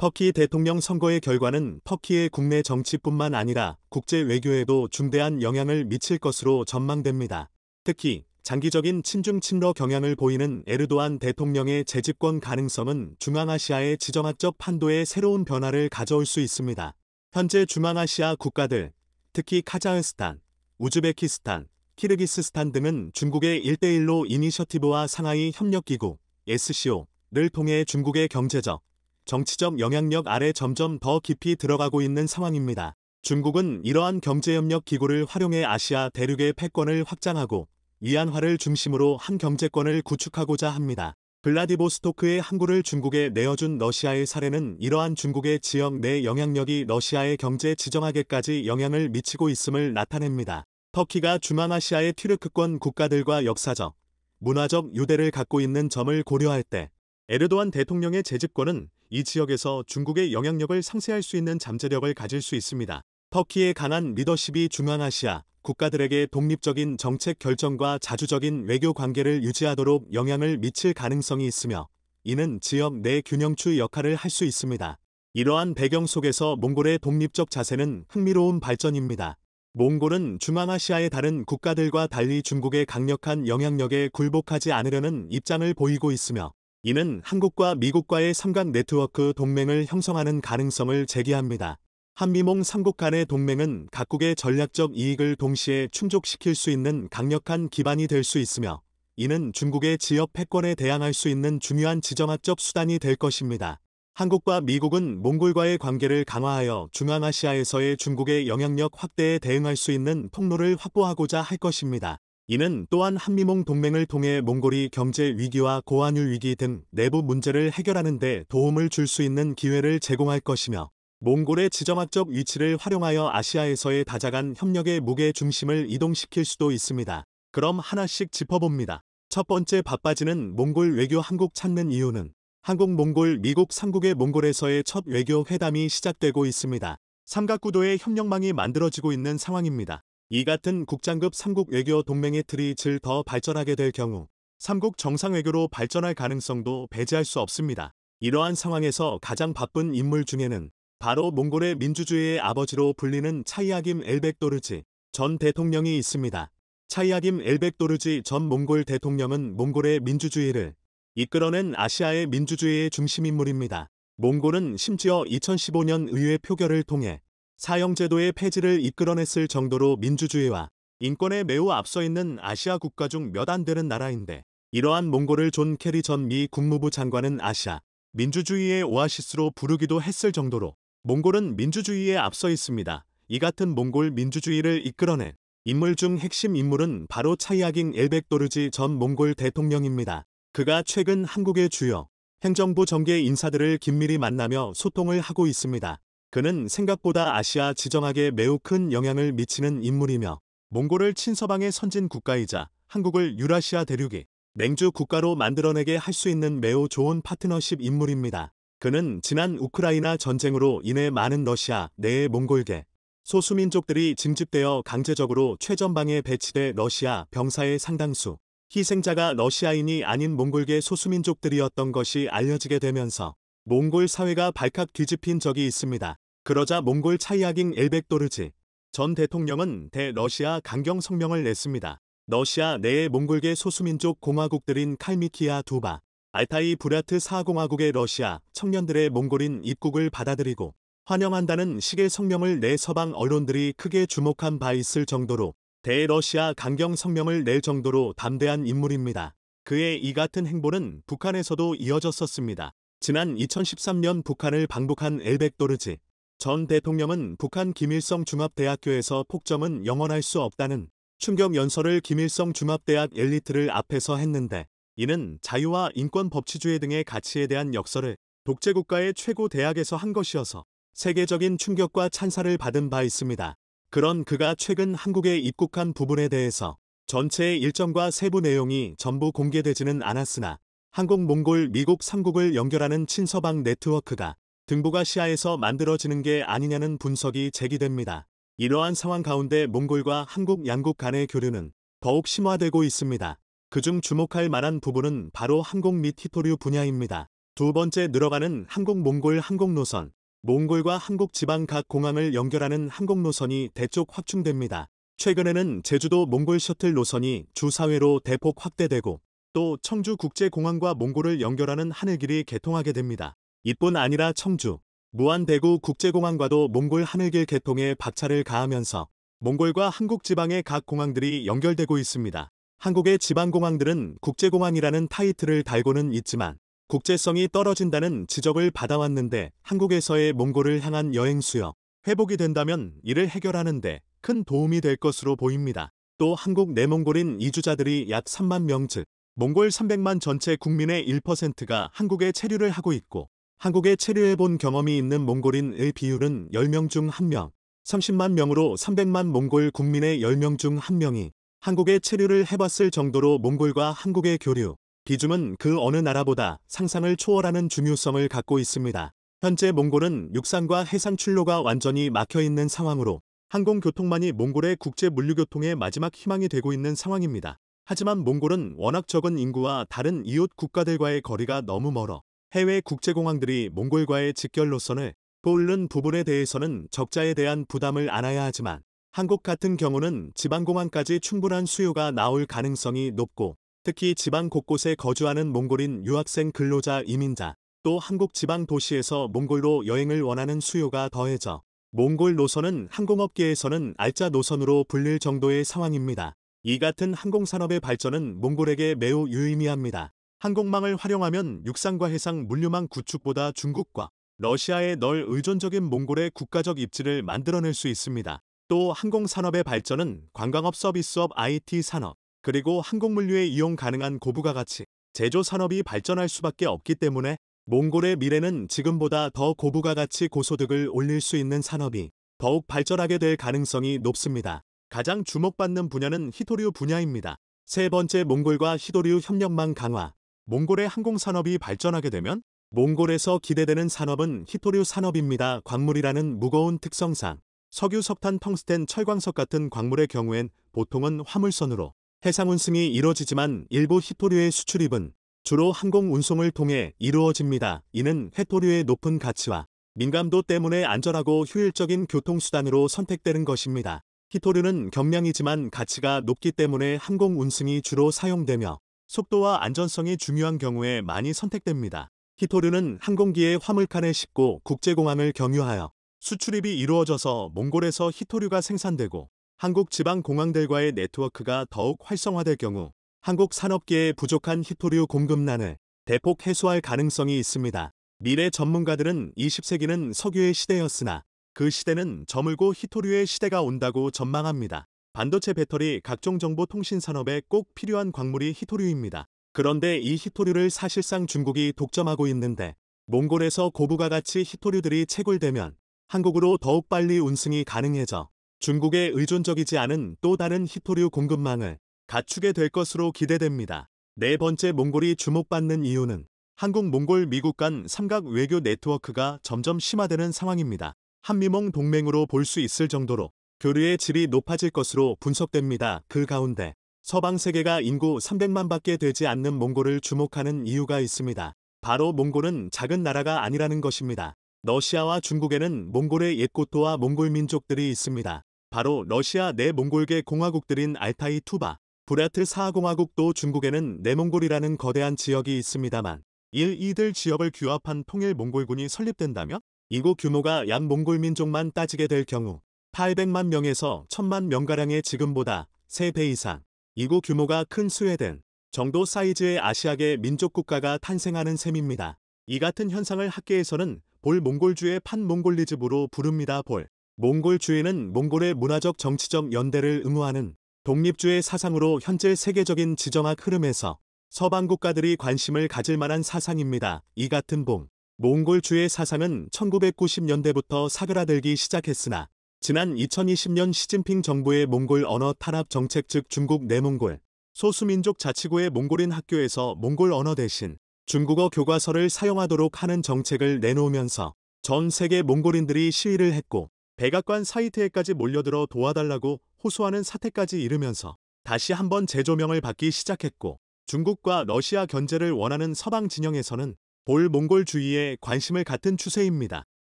터키 대통령 선거의 결과는 터키의 국내 정치뿐만 아니라 국제 외교에도 중대한 영향을 미칠 것으로 전망됩니다. 특히 장기적인 친중 친러 경향을 보이는 에르도안 대통령의 재집권 가능성은 중앙아시아의 지정학적 판도에 새로운 변화를 가져올 수 있습니다. 현재 중앙아시아 국가들, 특히 카자흐스탄, 우즈베키스탄, 키르기스스탄 등은 중국의 일대일로 이니셔티브와 상하이 협력기구, SCO를 통해 중국의 경제적, 정치적 영향력 아래 점점 더 깊이 들어가고 있는 상황입니다. 중국은 이러한 경제협력 기구를 활용해 아시아 대륙의 패권을 확장하고 이안화를 중심으로 한 경제권을 구축하고자 합니다. 블라디보스토크의 항구를 중국에 내어준 러시아의 사례는 이러한 중국의 지역 내 영향력이 러시아의 경제 지정학에까지 영향을 미치고 있음을 나타냅니다. 터키가 중앙아시아의 튀르크권 국가들과 역사적, 문화적 유대를 갖고 있는 점을 고려할 때 에르도안 대통령의 재집권은 이 지역에서 중국의 영향력을 상쇄할 수 있는 잠재력을 가질 수 있습니다. 터키의 강한 리더십이 중앙아시아 국가들에게 독립적인 정책 결정과 자주적인 외교 관계를 유지하도록 영향을 미칠 가능성이 있으며 이는 지역 내 균형추 역할을 할 수 있습니다. 이러한 배경 속에서 몽골의 독립적 자세는 흥미로운 발전입니다. 몽골은 중앙아시아의 다른 국가들과 달리 중국의 강력한 영향력에 굴복하지 않으려는 입장을 보이고 있으며 이는 한국과 미국과의 삼각 네트워크 동맹을 형성하는 가능성을 제기합니다. 한미몽 삼국 간의 동맹은 각국의 전략적 이익을 동시에 충족시킬 수 있는 강력한 기반이 될 수 있으며 이는 중국의 지역 패권에 대항할 수 있는 중요한 지정학적 수단이 될 것입니다. 한국과 미국은 몽골과의 관계를 강화하여 중앙아시아에서의 중국의 영향력 확대에 대응할 수 있는 통로를 확보하고자 할 것입니다. 이는 또한 한미몽 동맹을 통해 몽골이 경제 위기와 고환율 위기 등 내부 문제를 해결하는 데 도움을 줄 수 있는 기회를 제공할 것이며 몽골의 지정학적 위치를 활용하여 아시아에서의 다자간 협력의 무게 중심을 이동시킬 수도 있습니다. 그럼 하나씩 짚어봅니다. 첫 번째 바빠지는 몽골 외교 한국 찾는 이유는 한국 몽골 미국 삼국의 몽골에서의 첫 외교 회담이 시작되고 있습니다. 삼각구도의 협력망이 만들어지고 있는 상황입니다. 이 같은 국장급 3국 외교 동맹의 틀이 질 더 발전하게 될 경우 3국 정상외교로 발전할 가능성도 배제할 수 없습니다. 이러한 상황에서 가장 바쁜 인물 중에는 바로 몽골의 민주주의의 아버지로 불리는 차이아김 엘벡도르지 전 대통령이 있습니다. 차이아김 엘벡도르지 전 몽골 대통령은 몽골의 민주주의를 이끌어낸 아시아의 민주주의의 중심인물입니다. 몽골은 심지어 2015년 의회 표결을 통해 사형제도의 폐지를 이끌어냈을 정도로 민주주의와 인권에 매우 앞서 있는 아시아 국가 중 몇 안 되는 나라인데 이러한 몽골을 존 케리 전 미 국무부 장관은 아시아 민주주의의 오아시스로 부르기도 했을 정도로 몽골은 민주주의에 앞서 있습니다. 이 같은 몽골 민주주의를 이끌어낸 인물 중 핵심 인물은 바로 차이아깅 엘벡도르지 전 몽골 대통령입니다. 그가 최근 한국의 주요 행정부 정계 인사들을 긴밀히 만나며 소통을 하고 있습니다. 그는 생각보다 아시아 지정학에 매우 큰 영향을 미치는 인물이며 몽골을 친서방의 선진 국가이자 한국을 유라시아 대륙이 냉주 국가로 만들어내게 할 수 있는 매우 좋은 파트너십 인물입니다. 그는 지난 우크라이나 전쟁으로 인해 많은 러시아 내의 몽골계 소수민족들이 징집되어 강제적으로 최전방에 배치돼 러시아 병사의 상당수 희생자가 러시아인이 아닌 몽골계 소수민족들이었던 것이 알려지게 되면서 몽골 사회가 발칵 뒤집힌 적이 있습니다. 그러자 몽골 차이아깅 엘벡도르지 전 대통령은 대러시아 강경 성명을 냈습니다. 러시아 내의 몽골계 소수민족 공화국들인 칼미키아 두바, 알타이 브라트 사공화국의 러시아 청년들의 몽골인 입국을 받아들이고 환영한다는 식의 성명을 내 서방 언론들이 크게 주목한 바 있을 정도로 대러시아 강경 성명을 낼 정도로 담대한 인물입니다. 그의 이 같은 행보는 북한에서도 이어졌었습니다. 지난 2013년 북한을 방북한 엘벡도르지 전 대통령은 북한 김일성 중합대학교에서 폭점은 영원할 수 없다는 충격 연설을 김일성 중합대학 엘리트를 앞에서 했는데 이는 자유와 인권 법치주의 등의 가치에 대한 역설을 독재국가의 최고 대학에서 한 것이어서 세계적인 충격과 찬사를 받은 바 있습니다. 그런 그가 최근 한국에 입국한 부분에 대해서 전체의 일정과 세부 내용이 전부 공개되지는 않았으나 한국, 몽골, 미국 3국을 연결하는 친서방 네트워크가 등부가시아에서 만들어지는 게 아니냐는 분석이 제기됩니다. 이러한 상황 가운데 몽골과 한국 양국 간의 교류는 더욱 심화되고 있습니다. 그중 주목할 만한 부분은 바로 항공 및 희토류 분야입니다. 두 번째 늘어가는 한국-몽골 항공노선, 몽골과 한국 지방 각 공항을 연결하는 항공노선이 대쪽 확충됩니다. 최근에는 제주도 몽골 셔틀 노선이 주사회로 대폭 확대되고 또 청주국제공항과 몽골을 연결하는 하늘길이 개통하게 됩니다. 이뿐 아니라 청주, 무안대구 국제공항과도 몽골 하늘길 개통에 박차를 가하면서 몽골과 한국 지방의 각 공항들이 연결되고 있습니다. 한국의 지방공항들은 국제공항이라는 타이틀을 달고는 있지만 국제성이 떨어진다는 지적을 받아왔는데 한국에서의 몽골을 향한 여행 수요, 회복이 된다면 이를 해결하는데 큰 도움이 될 것으로 보입니다. 또 한국 내몽골인 이주자들이 약 3만 명즉 몽골 300만 전체 국민의 1%가 한국에 체류를 하고 있고 한국에 체류해본 경험이 있는 몽골인의 비율은 10명 중 1명, 30만 명으로 300만 몽골 국민의 10명 중 1명이 한국에 체류를 해봤을 정도로 몽골과 한국의 교류, 비중은 그 어느 나라보다 상상을 초월하는 중요성을 갖고 있습니다. 현재 몽골은 육상과 해상 출로가 완전히 막혀있는 상황으로 항공교통만이 몽골의 국제 물류교통의 마지막 희망이 되고 있는 상황입니다. 하지만 몽골은 워낙 적은 인구와 다른 이웃 국가들과의 거리가 너무 멀어 해외 국제공항들이 몽골과의 직결로선을 떠올른 부분에 대해서는 적자에 대한 부담을 안아야 하지만 한국 같은 경우는 지방공항까지 충분한 수요가 나올 가능성이 높고 특히 지방 곳곳에 거주하는 몽골인 유학생 근로자 이민자 또 한국 지방 도시에서 몽골로 여행을 원하는 수요가 더해져 몽골 노선은 항공업계에서는 알짜 노선으로 불릴 정도의 상황입니다. 이 같은 항공산업의 발전은 몽골에게 매우 유의미합니다. 항공망을 활용하면 육상과 해상 물류망 구축보다 중국과 러시아의널 의존적인 몽골의 국가적 입지를 만들어낼 수 있습니다. 또 항공산업의 발전은 관광업 서비스업 IT 산업, 그리고 항공물류에 이용 가능한 고부가 가치, 제조산업이 발전할 수밖에 없기 때문에 몽골의 미래는 지금보다 더 고부가 가치 고소득을 올릴 수 있는 산업이 더욱 발전하게 될 가능성이 높습니다. 가장 주목받는 분야는 히토류 분야입니다. 세 번째 몽골과 히토류 협력망 강화. 몽골의 항공산업이 발전하게 되면 몽골에서 기대되는 산업은 히토류 산업입니다. 광물이라는 무거운 특성상 석유, 석탄, 텅스텐, 철광석 같은 광물의 경우엔 보통은 화물선으로 해상 운승이 이뤄지지만 일부 히토류의 수출입은 주로 항공 운송을 통해 이루어집니다. 이는 해토류의 높은 가치와 민감도 때문에 안전하고 효율적인 교통수단으로 선택되는 것입니다. 히토류는 경량이지만 가치가 높기 때문에 항공 운승이 주로 사용되며 속도와 안전성이 중요한 경우에 많이 선택됩니다. 히토류는 항공기에화물칸을 싣고 국제공항을 경유하여 수출입이 이루어져서 몽골에서 히토류가 생산되고 한국 지방공항들과의 네트워크가 더욱 활성화될 경우 한국 산업계의 부족한 히토류 공급난을 대폭 해소할 가능성이 있습니다. 미래 전문가들은 20세기는 석유의 시대였으나 그 시대는 저물고 희토류의 시대가 온다고 전망합니다. 반도체 배터리 각종 정보 통신 산업에 꼭 필요한 광물이 희토류입니다. 그런데 이 희토류를 사실상 중국이 독점하고 있는데 몽골에서 고부가 같이 희토류들이 채굴되면 한국으로 더욱 빨리 운승이 가능해져 중국에 의존적이지 않은 또 다른 희토류 공급망을 갖추게 될 것으로 기대됩니다. 네 번째 몽골이 주목받는 이유는 한국, 몽골, 미국 간 삼각 외교 네트워크가 점점 심화되는 상황입니다. 한미몽 동맹으로 볼 수 있을 정도로 교류의 질이 높아질 것으로 분석됩니다. 그 가운데 서방 세계가 인구 300만밖에 되지 않는 몽골을 주목하는 이유가 있습니다. 바로 몽골은 작은 나라가 아니라는 것입니다. 러시아와 중국에는 몽골의 옛고토와 몽골 민족들이 있습니다. 바로 러시아 내 몽골계 공화국들인 알타이 투바, 브라트 사공화국도 중국에는 내몽골이라는 거대한 지역이 있습니다만 1, 이들 지역을 규합한 통일 몽골군이 설립된다면 이곳 규모가 양 몽골 민족만 따지게 될 경우 800만 명에서 1000만 명가량의 지금보다 3배 이상, 이곳 규모가 큰 스웨덴 정도 사이즈의 아시아계 민족 국가가 탄생하는 셈입니다. 이 같은 현상을 학계에서는 볼 몽골주의 판몽골리즘으로 부릅니다. 볼 몽골주의는 몽골의 문화적 정치적 연대를 응호하는 독립주의 사상으로 현재 세계적인 지정학 흐름에서 서방 국가들이 관심을 가질 만한 사상입니다. 이 같은 봉 몽골주의 사상은 1990년대부터 사그라들기 시작했으나 지난 2020년 시진핑 정부의 몽골 언어 탄압 정책 즉 중국 내몽골 소수민족 자치구의 몽골인 학교에서 몽골 언어 대신 중국어 교과서를 사용하도록 하는 정책을 내놓으면서 전 세계 몽골인들이 시위를 했고 백악관 사이트에까지 몰려들어 도와달라고 호소하는 사태까지 이르면서 다시 한번 재조명을 받기 시작했고 중국과 러시아 견제를 원하는 서방 진영에서는 볼몽골주의에 관심을 갖은 추세입니다.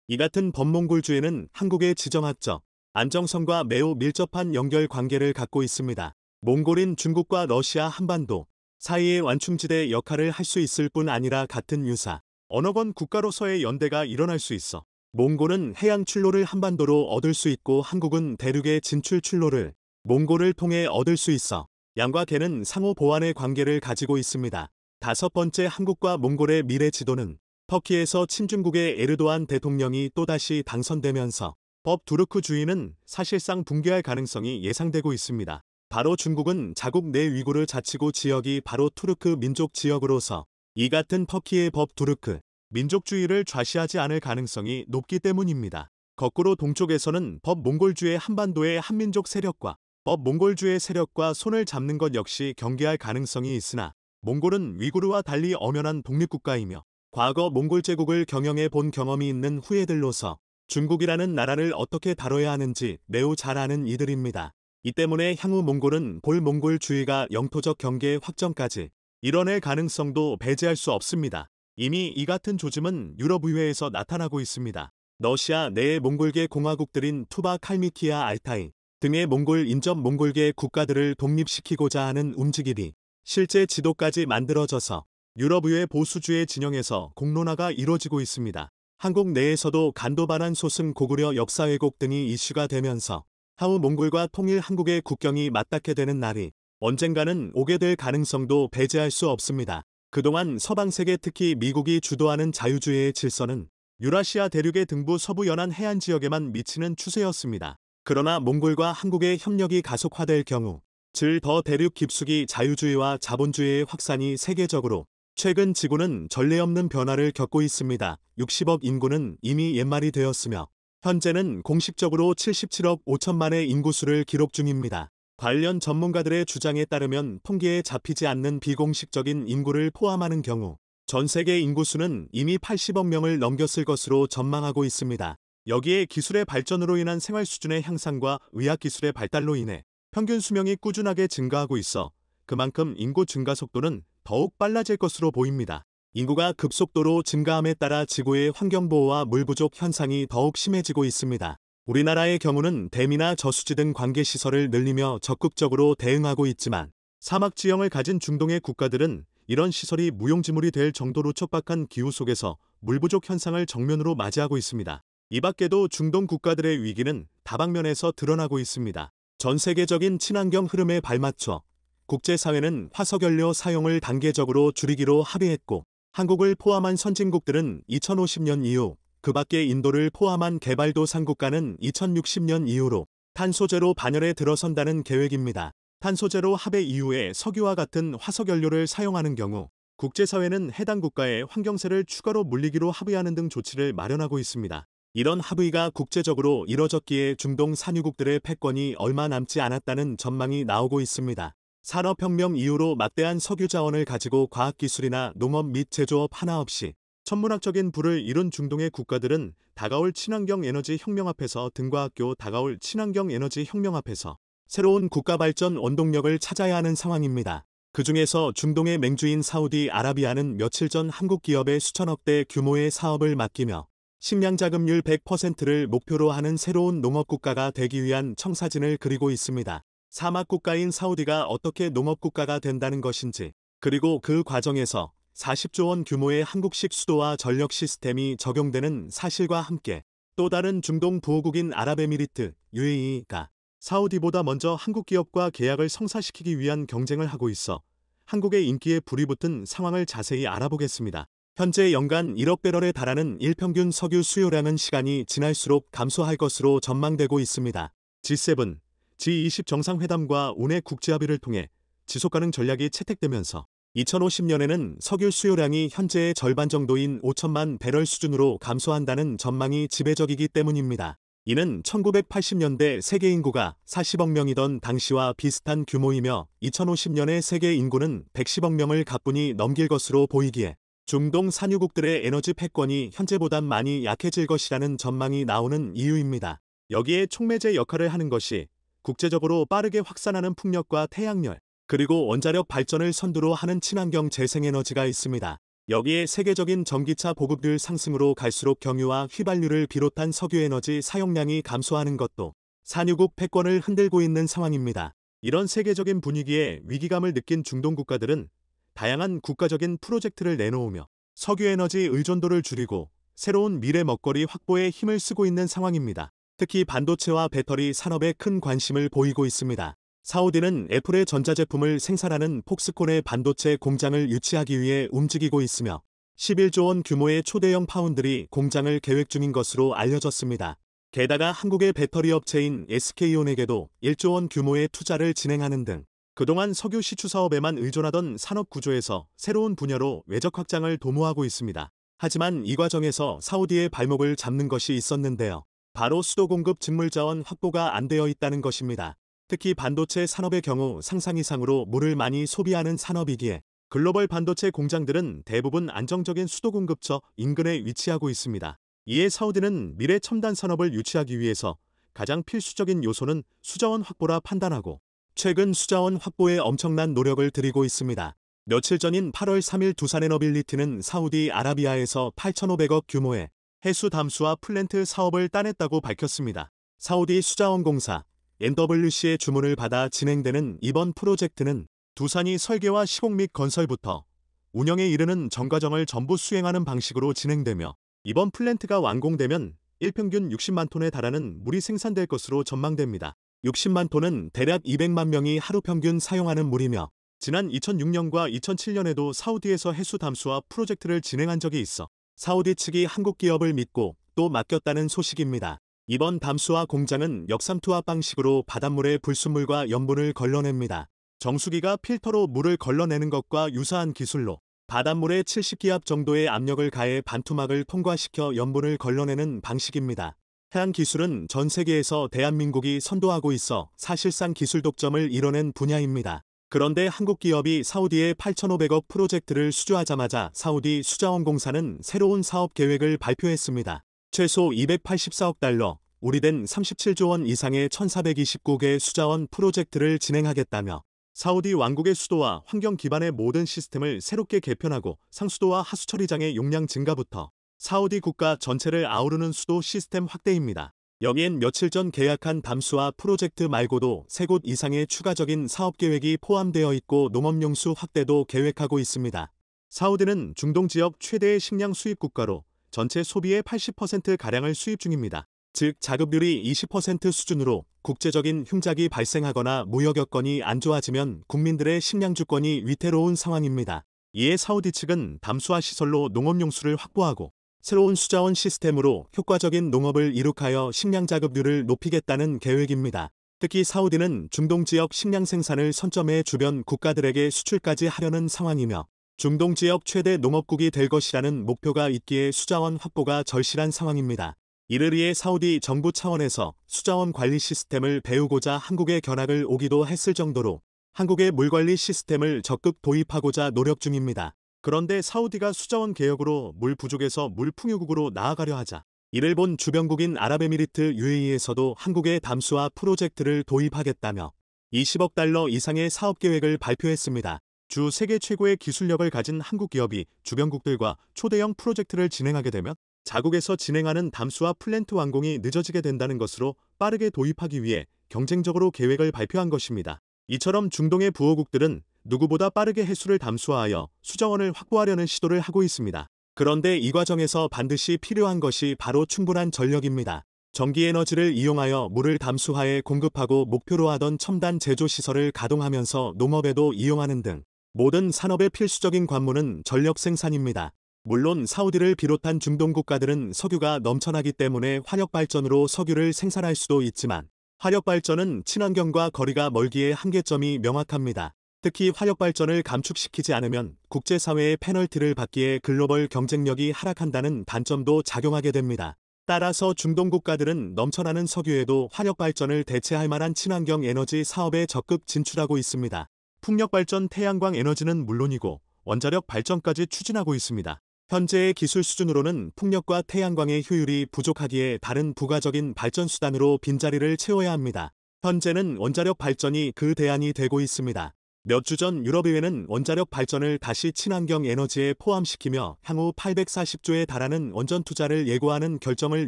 이 같은 범몽골주의는 한국의 지정학적, 안정성과 매우 밀접한 연결 관계를 갖고 있습니다. 몽골인 중국과 러시아 한반도 사이의 완충지대 역할을 할 수 있을 뿐 아니라 같은 유사, 언어권 국가로서의 연대가 일어날 수 있어 몽골은 해양 출로를 한반도로 얻을 수 있고 한국은 대륙의 진출 출로를 몽골을 통해 얻을 수 있어 양과 개는 상호 보완의 관계를 가지고 있습니다. 다섯 번째 한국과 몽골의 미래 지도는 터키에서 친중국의 에르도안 대통령이 또다시 당선되면서 법 두르크 주의는 사실상 붕괴할 가능성이 예상되고 있습니다. 바로 중국은 자국 내 위구르 자치구 지역이 바로 투르크 민족 지역으로서 이 같은 터키의 법 두르크 민족주의를 좌시하지 않을 가능성이 높기 때문입니다. 거꾸로 동쪽에서는 법 몽골주의 한반도의 한민족 세력과 법 몽골주의 세력과 손을 잡는 것 역시 경계할 가능성이 있으나 몽골은 위구르와 달리 엄연한 독립국가이며 과거 몽골 제국을 경영해 본 경험이 있는 후예들로서 중국이라는 나라를 어떻게 다뤄야 하는지 매우 잘 아는 이들입니다. 이 때문에 향후 몽골은 볼몽골주의가 영토적 경계 확정까지 이뤄낼 가능성도 배제할 수 없습니다. 이미 이 같은 조짐은 유럽의회에서 나타나고 있습니다. 러시아 내의 몽골계 공화국들인 투바 칼미키아 알타이 등의 몽골 인접 몽골계 국가들을 독립시키고자 하는 움직임이 실제 지도까지 만들어져서 유럽의 보수주의 진영에서 공론화가 이뤄지고 있습니다. 한국 내에서도 간도반환 소승 고구려 역사 왜곡 등이 이슈가 되면서 하우 몽골과 통일 한국의 국경이 맞닿게 되는 날이 언젠가는 오게 될 가능성도 배제할 수 없습니다. 그동안 서방 세계 특히 미국이 주도하는 자유주의의 질서는 유라시아 대륙의 등부 서부 연안 해안 지역에만 미치는 추세였습니다. 그러나 몽골과 한국의 협력이 가속화될 경우 즐더 대륙 깊숙이 자유주의와 자본주의의 확산이 세계적으로 최근 지구는 전례 없는 변화를 겪고 있습니다. 60억 인구는 이미 옛말이 되었으며 현재는 공식적으로 77억 5천만의 인구수를 기록 중입니다. 관련 전문가들의 주장에 따르면 통계에 잡히지 않는 비공식적인 인구를 포함하는 경우 전 세계 인구수는 이미 80억 명을 넘겼을 것으로 전망하고 있습니다. 여기에 기술의 발전으로 인한 생활 수준의 향상과 의학 기술의 발달로 인해 평균 수명이 꾸준하게 증가하고 있어 그만큼 인구 증가 속도는 더욱 빨라질 것으로 보입니다. 인구가 급속도로 증가함에 따라 지구의 환경보호와 물부족 현상이 더욱 심해지고 있습니다. 우리나라의 경우는 댐미나 저수지 등 관계시설을 늘리며 적극적으로 대응하고 있지만 사막 지형을 가진 중동의 국가들은 이런 시설이 무용지물이 될 정도로 촉박한 기후 속에서 물부족 현상을 정면으로 맞이하고 있습니다. 이 밖에도 중동 국가들의 위기는 다방면에서 드러나고 있습니다. 전 세계적인 친환경 흐름에 발맞춰 국제사회는 화석연료 사용을 단계적으로 줄이기로 합의했고 한국을 포함한 선진국들은 2050년 이후 그 밖에 인도를 포함한 개발도상국가는 2060년 이후로 탄소제로 반열에 들어선다는 계획입니다. 탄소제로 합의 이후에 석유와 같은 화석연료를 사용하는 경우 국제사회는 해당 국가의 환경세를 추가로 물리기로 합의하는 등 조치를 마련하고 있습니다. 이런 합의가 국제적으로 이뤄졌기에 중동 산유국들의 패권이 얼마 남지 않았다는 전망이 나오고 있습니다. 산업혁명 이후로 막대한 석유 자원을 가지고 과학기술이나 농업 및 제조업 하나 없이 천문학적인 부를 이룬 중동의 국가들은 다가올 친환경 에너지 혁명 앞에서 등과 학교 다가올 친환경 에너지 혁명 앞에서 새로운 국가 발전 원동력을 찾아야 하는 상황입니다. 그 중에서 중동의 맹주인 사우디 아라비아는 며칠 전 한국 기업의 수천억대 규모의 사업을 맡기며 식량자금률 100%를 목표로 하는 새로운 농업국가가 되기 위한 청사진을 그리고 있습니다. 사막국가인 사우디가 어떻게 농업국가가 된다는 것인지, 그리고 그 과정에서 40조 원 규모의 한국식 수도와 전력 시스템이 적용되는 사실과 함께 또 다른 중동 부호국인 아랍에미리트 UAE가 사우디보다 먼저 한국 기업과 계약을 성사시키기 위한 경쟁을 하고 있어 한국의 인기에 불이 붙은 상황을 자세히 알아보겠습니다. 현재 연간 1억 배럴에 달하는 일평균 석유 수요량은 시간이 지날수록 감소할 것으로 전망되고 있습니다. G7, G20 정상회담과 운해 국제합의를 통해 지속가능 전략이 채택되면서 2050년에는 석유 수요량이 현재의 절반 정도인 5천만 배럴 수준으로 감소한다는 전망이 지배적이기 때문입니다. 이는 1980년대 세계 인구가 40억 명이던 당시와 비슷한 규모이며 2050년에 세계 인구는 110억 명을 가뿐히 넘길 것으로 보이기에 중동 산유국들의 에너지 패권이 현재보단 많이 약해질 것이라는 전망이 나오는 이유입니다. 여기에 촉매제 역할을 하는 것이 국제적으로 빠르게 확산하는 풍력과 태양열, 그리고 원자력 발전을 선두로 하는 친환경 재생에너지가 있습니다. 여기에 세계적인 전기차 보급률 상승으로 갈수록 경유와 휘발유를 비롯한 석유에너지 사용량이 감소하는 것도 산유국 패권을 흔들고 있는 상황입니다. 이런 세계적인 분위기에 위기감을 느낀 중동 국가들은 다양한 국가적인 프로젝트를 내놓으며 석유에너지 의존도를 줄이고 새로운 미래 먹거리 확보에 힘을 쓰고 있는 상황입니다. 특히 반도체와 배터리 산업에 큰 관심을 보이고 있습니다. 사우디는 애플의 전자제품을 생산하는 폭스콘의 반도체 공장을 유치하기 위해 움직이고 있으며 11조 원 규모의 초대형 파운드리 공장을 계획 중인 것으로 알려졌습니다. 게다가 한국의 배터리 업체인 SK온에게도 1조 원 규모의 투자를 진행하는 등 그동안 석유 시추 사업에만 의존하던 산업 구조에서 새로운 분야로 외적 확장을 도모하고 있습니다. 하지만 이 과정에서 사우디의 발목을 잡는 것이 있었는데요. 바로 수도 공급 직물 자원 확보가 안 되어 있다는 것입니다. 특히 반도체 산업의 경우 상상 이상으로 물을 많이 소비하는 산업이기에 글로벌 반도체 공장들은 대부분 안정적인 수도 공급처 인근에 위치하고 있습니다. 이에 사우디는 미래 첨단 산업을 유치하기 위해서 가장 필수적인 요소는 수자원 확보라 판단하고 최근 수자원 확보에 엄청난 노력을 들이고 있습니다. 며칠 전인 8월 3일 두산에너빌리티는 사우디 아라비아에서 8,500억 규모의 해수 담수와 플랜트 사업을 따냈다고 밝혔습니다. 사우디 수자원공사 NWC의 주문을 받아 진행되는 이번 프로젝트는 두산이 설계와 시공 및 건설부터 운영에 이르는 정과정을 전부 수행하는 방식으로 진행되며 이번 플랜트가 완공되면 1평균 60만 톤에 달하는 물이 생산될 것으로 전망됩니다. 60만 톤은 대략 200만 명이 하루 평균 사용하는 물이며 지난 2006년과 2007년에도 사우디에서 해수 담수화 프로젝트를 진행한 적이 있어 사우디 측이 한국 기업을 믿고 또 맡겼다는 소식입니다. 이번 담수화 공장은 역삼투압 방식으로 바닷물의 불순물과 염분을 걸러냅니다. 정수기가 필터로 물을 걸러내는 것과 유사한 기술로 바닷물에 70기압 정도의 압력을 가해 반투막을 통과시켜 염분을 걸러내는 방식입니다. 해안 기술은 전 세계에서 대한민국이 선도하고 있어 사실상 기술 독점을 이뤄낸 분야입니다. 그런데 한국 기업이 사우디의 8,500억 프로젝트를 수주하자마자 사우디 수자원공사는 새로운 사업 계획을 발표했습니다. 최소 284억 달러, 우리된 37조 원 이상의 1,429개 수자원 프로젝트를 진행하겠다며 사우디 왕국의 수도와 환경 기반의 모든 시스템을 새롭게 개편하고 상수도와 하수처리장의 용량 증가부터 사우디 국가 전체를 아우르는 수도 시스템 확대입니다. 여기엔 며칠 전 계약한 담수와 프로젝트 말고도 세 곳 이상의 추가적인 사업 계획이 포함되어 있고 농업용수 확대도 계획하고 있습니다. 사우디는 중동 지역 최대의 식량 수입 국가로 전체 소비의 80%가량을 수입 중입니다. 즉 자급률이 20% 수준으로 국제적인 흉작이 발생하거나 무역 여건이 안 좋아지면 국민들의 식량 주권이 위태로운 상황입니다. 이에 사우디 측은 담수화 시설로 농업용수를 확보하고 새로운 수자원 시스템으로 효과적인 농업을 이룩하여 식량 자급률을 높이겠다는 계획입니다. 특히 사우디는 중동 지역 식량 생산을 선점해 주변 국가들에게 수출까지 하려는 상황이며 중동 지역 최대 농업국이 될 것이라는 목표가 있기에 수자원 확보가 절실한 상황입니다. 이를 위해 사우디 정부 차원에서 수자원 관리 시스템을 배우고자 한국에 견학을 오기도 했을 정도로 한국의 물관리 시스템을 적극 도입하고자 노력 중입니다. 그런데 사우디가 수자원 개혁으로 물 부족에서 물풍요국으로 나아가려 하자 이를 본 주변국인 아랍에미리트 UAE에서도 한국의 담수화 프로젝트를 도입하겠다며 20억 달러 이상의 사업 계획을 발표했습니다. 주 세계 최고의 기술력을 가진 한국 기업이 주변국들과 초대형 프로젝트를 진행하게 되면 자국에서 진행하는 담수화 플랜트 완공이 늦어지게 된다는 것으로 빠르게 도입하기 위해 경쟁적으로 계획을 발표한 것입니다. 이처럼 중동의 부호국들은 누구보다 빠르게 해수를 담수하여 화 수자원을 확보하려는 시도를 하고 있습니다. 그런데 이 과정에서 반드시 필요한 것이 바로 충분한 전력입니다. 전기에너지를 이용하여 물을 담수화에 공급하고 목표로 하던 첨단 제조시설을 가동하면서 농업에도 이용하는 등 모든 산업의 필수적인 관문은 전력 생산입니다. 물론 사우디를 비롯한 중동 국가들은 석유가 넘쳐나기 때문에 화력발전으로 석유를 생산할 수도 있지만 화력발전은 친환경과 거리가 멀기에 한계점이 명확합니다. 특히 화력 발전을 감축시키지 않으면 국제사회의 페널티를 받기에 글로벌 경쟁력이 하락한다는 단점도 작용하게 됩니다. 따라서 중동 국가들은 넘쳐나는 석유에도 화력 발전을 대체할 만한 친환경 에너지 사업에 적극 진출하고 있습니다. 풍력 발전 태양광 에너지는 물론이고 원자력 발전까지 추진하고 있습니다. 현재의 기술 수준으로는 풍력과 태양광의 효율이 부족하기에 다른 부가적인 발전 수단으로 빈자리를 채워야 합니다. 현재는 원자력 발전이 그 대안이 되고 있습니다. 몇주전 유럽의회는 원자력 발전을 다시 친환경 에너지에 포함시키며 향후 840조에 달하는 원전 투자를 예고하는 결정을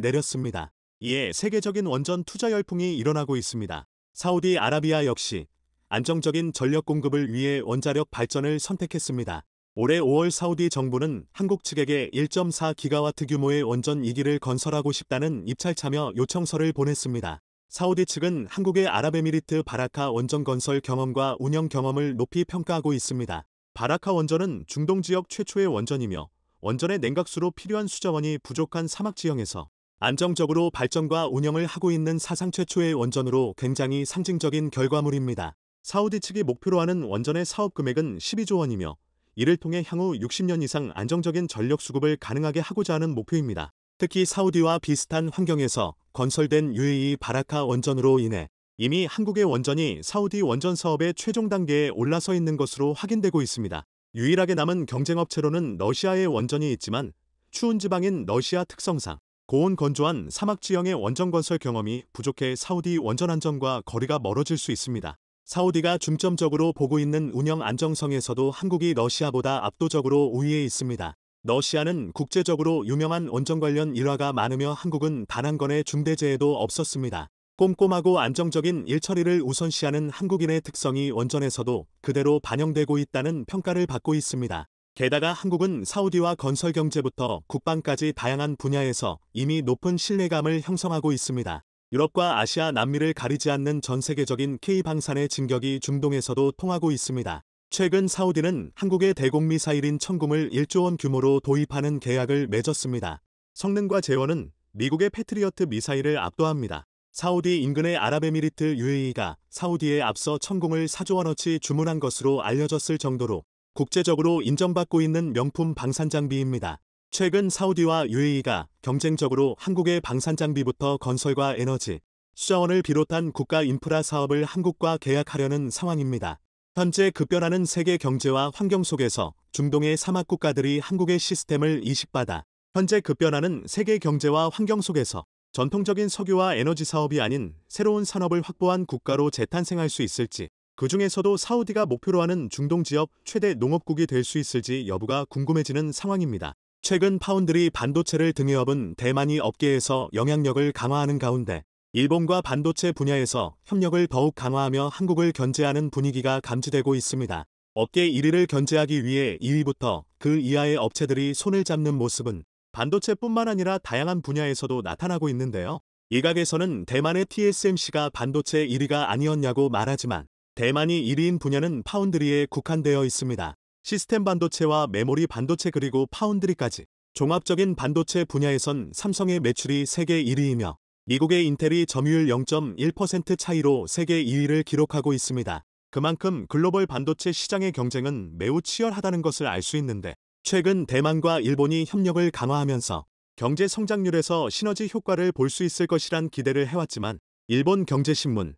내렸습니다. 이에 세계적인 원전 투자 열풍이 일어나고 있습니다. 사우디 아라비아 역시 안정적인 전력 공급을 위해 원자력 발전을 선택했습니다. 올해 5월 사우디 정부는 한국 측에게 1.4기가와트 규모의 원전 2기를 건설하고 싶다는 입찰 참여 요청서를 보냈습니다. 사우디 측은 한국의 아랍에미리트 바라카 원전 건설 경험과 운영 경험을 높이 평가하고 있습니다. 바라카 원전은 중동 지역 최초의 원전이며 원전의 냉각수로 필요한 수자원이 부족한 사막 지형에서 안정적으로 발전과 운영을 하고 있는 사상 최초의 원전으로 굉장히 상징적인 결과물입니다. 사우디 측이 목표로 하는 원전의 사업 금액은 12조 원이며 이를 통해 향후 60년 이상 안정적인 전력 수급을 가능하게 하고자 하는 목표입니다. 특히 사우디와 비슷한 환경에서 건설된 UAE 바라카 원전으로 인해 이미 한국의 원전이 사우디 원전 사업의 최종 단계에 올라서 있는 것으로 확인되고 있습니다. 유일하게 남은 경쟁업체로는 러시아의 원전이 있지만 추운 지방인 러시아 특성상 고온 건조한 사막 지형의 원전 건설 경험이 부족해 사우디 원전 안전과 거리가 멀어질 수 있습니다. 사우디가 중점적으로 보고 있는 운영 안정성에서도 한국이 러시아보다 압도적으로 우위에 있습니다. 러시아는 국제적으로 유명한 원전 관련 일화가 많으며 한국은 단 한 건의 중대재해도 없었습니다. 꼼꼼하고 안정적인 일처리를 우선시하는 한국인의 특성이 원전에서도 그대로 반영되고 있다는 평가를 받고 있습니다. 게다가 한국은 사우디와 건설 경제부터 국방까지 다양한 분야에서 이미 높은 신뢰감을 형성하고 있습니다. 유럽과 아시아 남미를 가리지 않는 전 세계적인 K방산의 진격이 중동에서도 통하고 있습니다. 최근 사우디는 한국의 대공미사일인 천궁을 1조 원 규모로 도입하는 계약을 맺었습니다. 성능과 재원은 미국의 패트리어트 미사일을 압도합니다. 사우디 인근의 아랍에미리트 UAE가 사우디에 앞서 천공을 4조 원어치 주문한 것으로 알려졌을 정도로 국제적으로 인정받고 있는 명품 방산장비입니다. 최근 사우디와 UAE가 경쟁적으로 한국의 방산장비부터 건설과 에너지, 수자원을 비롯한 국가 인프라 사업을 한국과 계약하려는 상황입니다. 현재 급변하는 세계 경제와 환경 속에서 중동의 사막 국가들이 한국의 시스템을 이식받아 현재 급변하는 세계 경제와 환경 속에서 전통적인 석유와 에너지 사업이 아닌 새로운 산업을 확보한 국가로 재탄생할 수 있을지 그 중에서도 사우디가 목표로 하는 중동 지역 최대 농업국이 될 수 있을지 여부가 궁금해지는 상황입니다. 최근 파운드리 반도체를 등에 업은 대만이 업계에서 영향력을 강화하는 가운데 일본과 반도체 분야에서 협력을 더욱 강화하며 한국을 견제하는 분위기가 감지되고 있습니다. 업계 1위를 견제하기 위해 2위부터 그 이하의 업체들이 손을 잡는 모습은 반도체뿐만 아니라 다양한 분야에서도 나타나고 있는데요. 일각에서는 대만의 TSMC가 반도체 1위가 아니었냐고 말하지만 대만이 1위인 분야는 파운드리에 국한되어 있습니다. 시스템 반도체와 메모리 반도체 그리고 파운드리까지 종합적인 반도체 분야에선 삼성의 매출이 세계 1위이며 미국의 인텔이 점유율 0.1% 차이로 세계 2위를 기록하고 있습니다. 그만큼 글로벌 반도체 시장의 경쟁은 매우 치열하다는 것을 알 수 있는데 최근 대만과 일본이 협력을 강화하면서 경제 성장률에서 시너지 효과를 볼 수 있을 것이란 기대를 해왔지만 일본 경제신문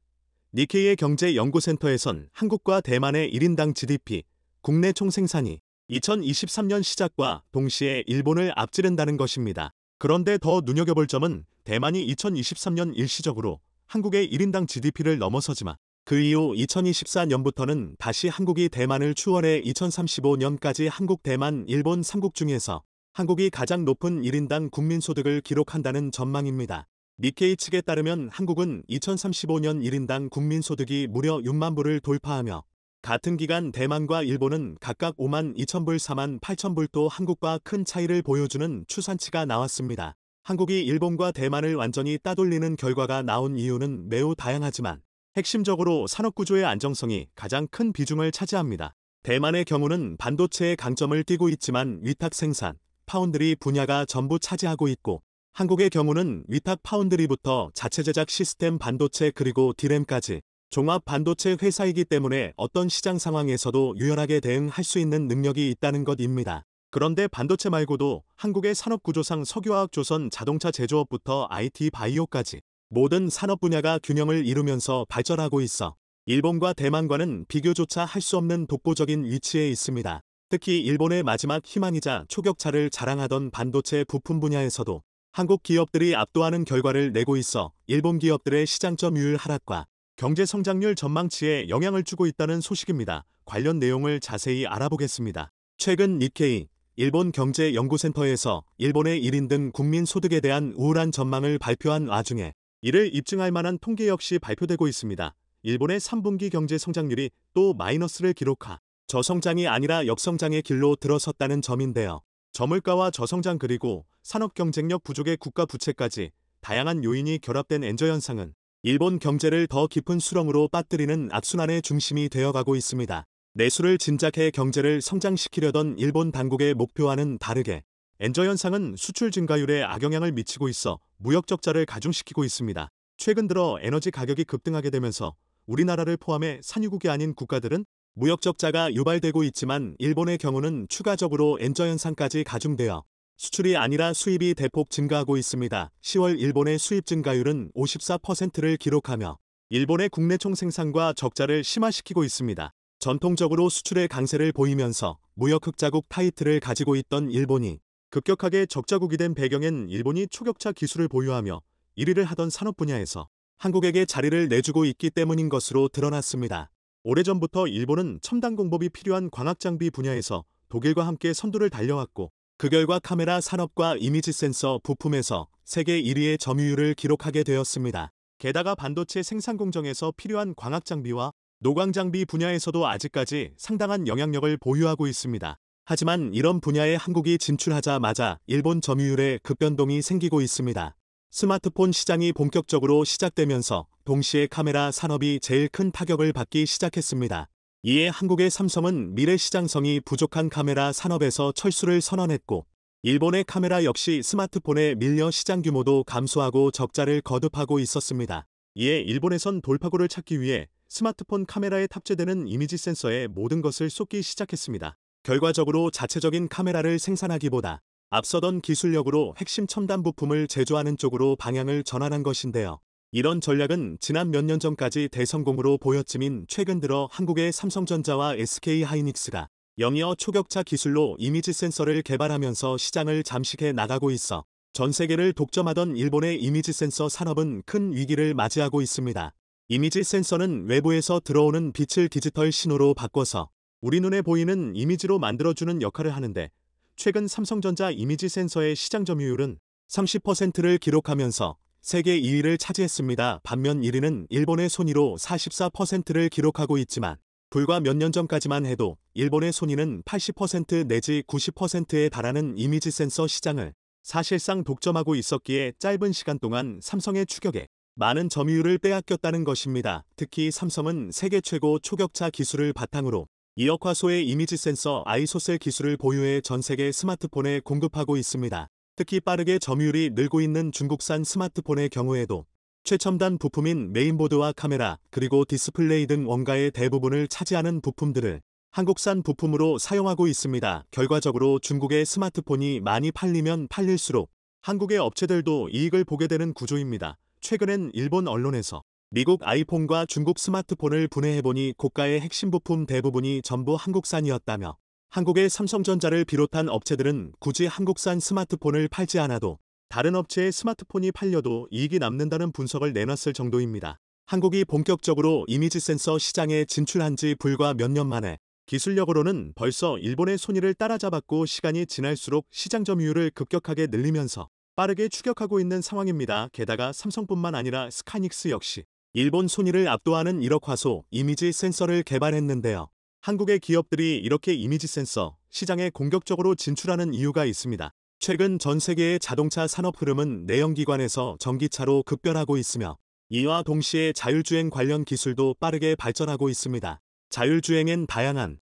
니케이의 경제연구센터에선 한국과 대만의 1인당 GDP 국내 총생산이 2023년 시작과 동시에 일본을 앞지른다는 것입니다. 그런데 더 눈여겨볼 점은 대만이 2023년 일시적으로 한국의 1인당 GDP를 넘어서지만 그 이후 2024년부터는 다시 한국이 대만을 추월해 2035년까지 한국, 대만, 일본 3국 중에서 한국이 가장 높은 1인당 국민소득을 기록한다는 전망입니다. 니케이 측에 따르면 한국은 2035년 1인당 국민소득이 무려 6만 불을 돌파하며 같은 기간 대만과 일본은 각각 5만 2천 불, 4만 8천 불도 한국과 큰 차이를 보여주는 추산치가 나왔습니다. 한국이 일본과 대만을 완전히 따돌리는 결과가 나온 이유는 매우 다양하지만 핵심적으로 산업구조의 안정성이 가장 큰 비중을 차지합니다. 대만의 경우는 반도체의 강점을 띠고 있지만 위탁 생산, 파운드리 분야가 전부 차지하고 있고 한국의 경우는 위탁 파운드리부터 자체 제작 시스템 반도체 그리고 디램까지 종합 반도체 회사이기 때문에 어떤 시장 상황에서도 유연하게 대응할 수 있는 능력이 있다는 것입니다. 그런데 반도체 말고도 한국의 산업 구조상 석유화학 조선 자동차 제조업부터 IT 바이오까지 모든 산업 분야가 균형을 이루면서 발전하고 있어 일본과 대만과는 비교조차 할 수 없는 독보적인 위치에 있습니다. 특히 일본의 마지막 희망이자 초격차를 자랑하던 반도체 부품 분야에서도 한국 기업들이 압도하는 결과를 내고 있어 일본 기업들의 시장점유율 하락과 경제 성장률 전망치에 영향을 주고 있다는 소식입니다. 관련 내용을 자세히 알아보겠습니다. 최근 니케이, 일본 경제연구센터에서 일본의 1인 등 국민소득에 대한 우울한 전망을 발표한 와중에 이를 입증할 만한 통계 역시 발표되고 있습니다. 일본의 3분기 경제 성장률이 또 마이너스를 기록하 저성장이 아니라 역성장의 길로 들어섰다는 점인데요. 저물가와 저성장 그리고 산업 경쟁력 부족의 국가 부채까지 다양한 요인이 결합된 엔저 현상은 일본 경제를 더 깊은 수렁으로 빠뜨리는 악순환의 중심이 되어가고 있습니다. 내수를 진작해 경제를 성장시키려던 일본 당국의 목표와는 다르게 엔저 현상은 수출 증가율에 악영향을 미치고 있어 무역 적자를 가중시키고 있습니다. 최근 들어 에너지 가격이 급등하게 되면서 우리나라를 포함해 산유국이 아닌 국가들은 무역 적자가 유발되고 있지만 일본의 경우는 추가적으로 엔저 현상까지 가중되어 수출이 아니라 수입이 대폭 증가하고 있습니다. 10월 일본의 수입 증가율은 54%를 기록하며 일본의 국내 총생산과 적자를 심화시키고 있습니다. 전통적으로 수출의 강세를 보이면서 무역 흑자국 타이틀을 가지고 있던 일본이 급격하게 적자국이 된 배경엔 일본이 초격차 기술을 보유하며 1위를 하던 산업 분야에서 한국에게 자리를 내주고 있기 때문인 것으로 드러났습니다. 오래전부터 일본은 첨단 공법이 필요한 광학장비 분야에서 독일과 함께 선두를 달려왔고 그 결과 카메라 산업과 이미지 센서 부품에서 세계 1위의 점유율을 기록하게 되었습니다. 게다가 반도체 생산 공정에서 필요한 광학 장비와 노광장비 분야에서도 아직까지 상당한 영향력을 보유하고 있습니다. 하지만 이런 분야에 한국이 진출하자마자 일본 점유율에 급변동이 생기고 있습니다. 스마트폰 시장이 본격적으로 시작되면서 동시에 카메라 산업이 제일 큰 타격을 받기 시작했습니다. 이에 한국의 삼성은 미래 시장성이 부족한 카메라 산업에서 철수를 선언했고 일본의 카메라 역시 스마트폰에 밀려 시장 규모도 감소하고 적자를 거듭하고 있었습니다. 이에 일본에선 돌파구를 찾기 위해 스마트폰 카메라에 탑재되는 이미지 센서에 모든 것을 쏟기 시작했습니다. 결과적으로 자체적인 카메라를 생산하기보다 앞서던 기술력으로 핵심 첨단 부품을 제조하는 쪽으로 방향을 전환한 것인데요. 이런 전략은 지난 몇 년 전까지 대성공으로 보였지만 최근 들어 한국의 삼성전자와 SK하이닉스가 영이어 초격차 기술로 이미지 센서를 개발하면서 시장을 잠식해 나가고 있어 전 세계를 독점하던 일본의 이미지 센서 산업은 큰 위기를 맞이하고 있습니다. 이미지 센서는 외부에서 들어오는 빛을 디지털 신호로 바꿔서 우리 눈에 보이는 이미지로 만들어주는 역할을 하는데 최근 삼성전자 이미지 센서의 시장 점유율은 30%를 기록하면서 세계 2위를 차지했습니다. 반면 1위는 일본의 소니로 44%를 기록하고 있지만 불과 몇 년 전까지만 해도 일본의 소니는 80% 내지 90%에 달하는 이미지 센서 시장을 사실상 독점하고 있었기에 짧은 시간 동안 삼성의 추격에 많은 점유율을 빼앗겼다는 것입니다. 특히 삼성은 세계 최고 초격차 기술을 바탕으로 2억 화소의 이미지 센서 아이소셀 기술을 보유해 전 세계 스마트폰에 공급하고 있습니다. 특히 빠르게 점유율이 늘고 있는 중국산 스마트폰의 경우에도 최첨단 부품인 메인보드와 카메라 그리고 디스플레이 등 원가의 대부분을 차지하는 부품들을 한국산 부품으로 사용하고 있습니다. 결과적으로 중국의 스마트폰이 많이 팔리면 팔릴수록 한국의 업체들도 이익을 보게 되는 구조입니다. 최근엔 일본 언론에서 미국 아이폰과 중국 스마트폰을 분해해보니 고가의 핵심 부품 대부분이 전부 한국산이었다며 한국의 삼성전자를 비롯한 업체들은 굳이 한국산 스마트폰을 팔지 않아도 다른 업체의 스마트폰이 팔려도 이익이 남는다는 분석을 내놨을 정도입니다. 한국이 본격적으로 이미지 센서 시장에 진출한 지 불과 몇 년 만에 기술력으로는 벌써 일본의 손이를 따라잡았고 시간이 지날수록 시장 점유율을 급격하게 늘리면서 빠르게 추격하고 있는 상황입니다. 게다가 삼성뿐만 아니라 스카닉스 역시 일본 손이를 압도하는 1억 화소 이미지 센서를 개발했는데요. 한국의 기업들이 이렇게 이미지 센서 시장에 공격적으로 진출하는 이유가 있습니다. 최근 전 세계의 자동차 산업 흐름은 내연기관에서 전기차로 급변하고 있으며 이와 동시에 자율주행 관련 기술도 빠르게 발전하고 있습니다. 자율주행엔 다양한